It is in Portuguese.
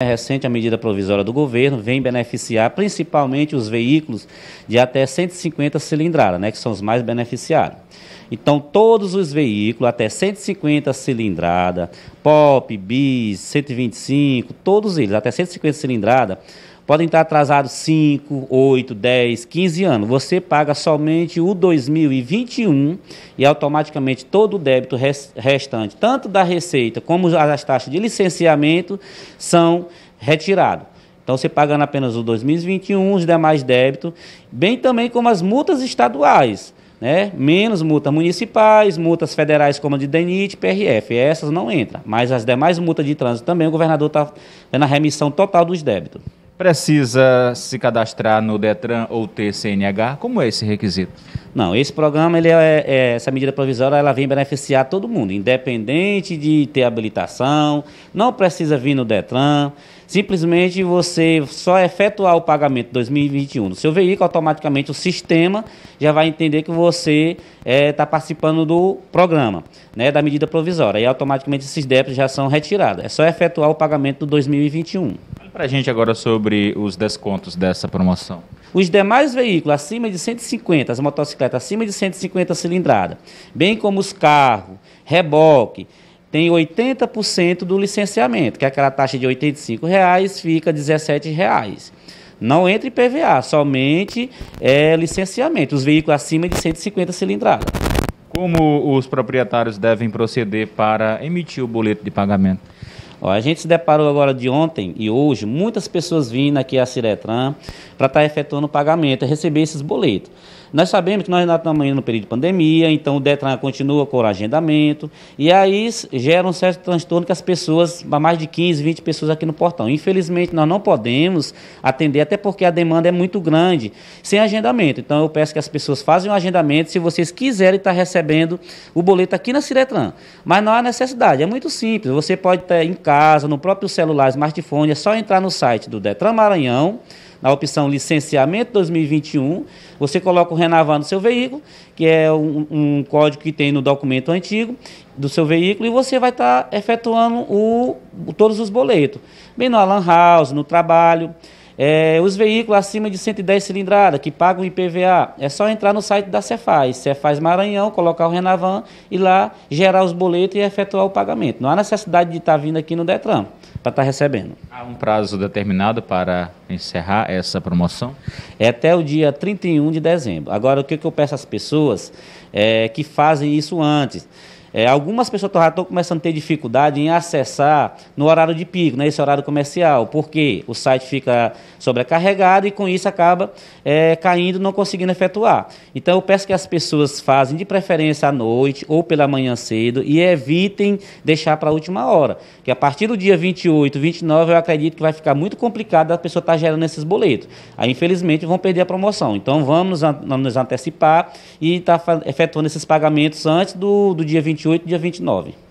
É recente, a medida provisória do governo vem beneficiar principalmente os veículos de até 150 cilindrada, né, que são os mais beneficiados. Então, todos os veículos até 150 cilindrada, Pop, Bis, 125, todos eles até 150 cilindrada, podem estar atrasados 5, 8, 10, 15 anos. Você paga somente o 2021 e automaticamente todo o débito restante, tanto da receita como as taxas de licenciamento, são retirados. Então você pagando apenas o 2021, os demais débitos, bem também como as multas estaduais. Né? Menos multas municipais, multas federais como a de DENIT, PRF, essas não entram. Mas as demais multas de trânsito também o governador está na remissão total dos débitos precisa se cadastrar no Detran ou ter CNH? Como é esse requisito? Não, esse programa, ele é, é, essa medida provisória, ela vem beneficiar todo mundo, independente de ter habilitação, não precisa vir no Detran, simplesmente você só efetuar o pagamento 2021 do seu veículo, automaticamente o sistema já vai entender que você está é, tá participando do programa, né, da medida provisória, e automaticamente esses débitos já são retirados, é só efetuar o pagamento do 2021 para a gente agora sobre os descontos dessa promoção. Os demais veículos acima de 150, as motocicletas acima de 150 cilindrada, bem como os carros, reboque, tem 80% do licenciamento, que é aquela taxa de R$ 85,00 fica R$ 17,00. Não entra em PVA, somente é, licenciamento, os veículos acima de 150 cilindrada. Como os proprietários devem proceder para emitir o boleto de pagamento? Ó, a gente se deparou agora de ontem e hoje muitas pessoas vindo aqui a Ciretran para estar tá efetuando o pagamento e receber esses boletos. Nós sabemos que nós estamos indo no período de pandemia, então o DETRAN continua com o agendamento, e aí gera um certo transtorno que as pessoas, mais de 15, 20 pessoas aqui no portão. Infelizmente, nós não podemos atender, até porque a demanda é muito grande, sem agendamento. Então eu peço que as pessoas façam um agendamento, se vocês quiserem estar recebendo o boleto aqui na Ciretran. Mas não há necessidade, é muito simples. Você pode estar em casa, no próprio celular, smartphone, é só entrar no site do DETRAN Maranhão, na opção licenciamento 2021, você coloca o Renavan no seu veículo, que é um, um, código que tem no documento antigo do seu veículo, e você vai estar tá efetuando o, todos os boletos. Bem no Alan House, no trabalho. É, os veículos acima de 110 cilindrada que pagam IPVA, é só entrar no site da Cefaz, Cefaz Maranhão, colocar o Renavan e lá gerar os boletos e efetuar o pagamento. Não há necessidade de estar tá vindo aqui no Detran para estar tá recebendo. Há um prazo determinado para encerrar essa promoção? É até o dia 31 de dezembro. Agora, o que, que eu peço às pessoas? é, que fazem isso antes. É, algumas pessoas já estão começando a ter dificuldade em acessar no horário de pico, nesse né, horário comercial, porque o site fica sobrecarregado e com isso acaba é, caindo, não conseguindo efetuar. Então eu peço que as pessoas façam de preferência à noite ou pela manhã cedo e evitem deixar para a última hora, que a partir do dia 28, 29, eu acredito que vai ficar muito complicado a pessoa estar tá gerando esses boletos. Aí, infelizmente, vão perder a promoção. Então vamos nos antecipar e estar tá efetuando esses pagamentos antes do, do dia 28 e dia 29.